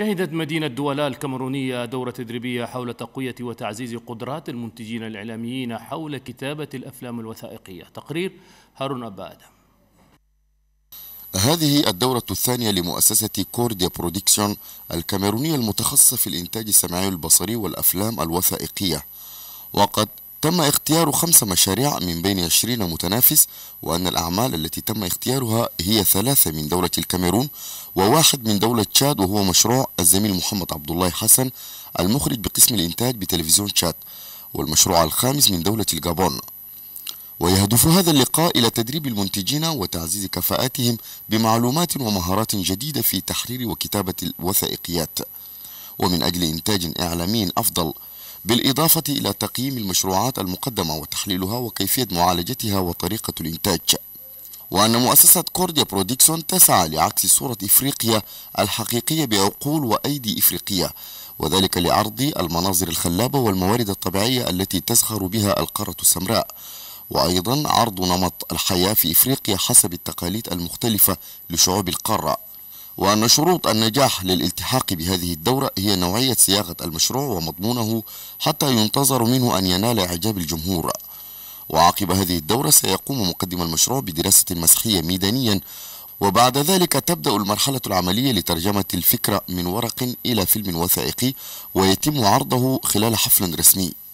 شهدت مدينة دولا الكاميرونية دورة تدريبية حول تقوية وتعزيز قدرات المنتجين الإعلاميين حول كتابة الأفلام الوثائقية تقرير هارون أبا آدم هذه الدورة الثانية لمؤسسة كورديا برودكشن الكاميرونية المتخصصة في الإنتاج السمعي البصري والأفلام الوثائقية وقد تم اختيار خمس مشاريع من بين 20 متنافس وأن الأعمال التي تم اختيارها هي ثلاثة من دولة الكاميرون وواحد من دولة تشاد وهو مشروع الزميل محمد عبد الله حسن المخرج بقسم الإنتاج بتلفزيون تشاد والمشروع الخامس من دولة الجابون ويهدف هذا اللقاء إلى تدريب المنتجين وتعزيز كفاءاتهم بمعلومات ومهارات جديدة في تحرير وكتابة الوثائقيات ومن أجل إنتاج إعلامي أفضل بالإضافة إلى تقييم المشروعات المقدمة وتحليلها وكيفية معالجتها وطريقة الإنتاج وأن مؤسسة كورديا بروديكسون تسعى لعكس صورة إفريقيا الحقيقية بعقول وأيدي إفريقية وذلك لعرض المناظر الخلابة والموارد الطبيعية التي تزخر بها القارة السمراء وأيضا عرض نمط الحياة في إفريقيا حسب التقاليد المختلفة لشعوب القارة وأن شروط النجاح للالتحاق بهذه الدورة هي نوعية صياغة المشروع ومضمونه حتى ينتظر منه أن ينال إعجاب الجمهور وعقب هذه الدورة سيقوم مقدم المشروع بدراسة مسخية ميدانيا وبعد ذلك تبدأ المرحلة العملية لترجمة الفكرة من ورق إلى فيلم وثائقي ويتم عرضه خلال حفل رسمي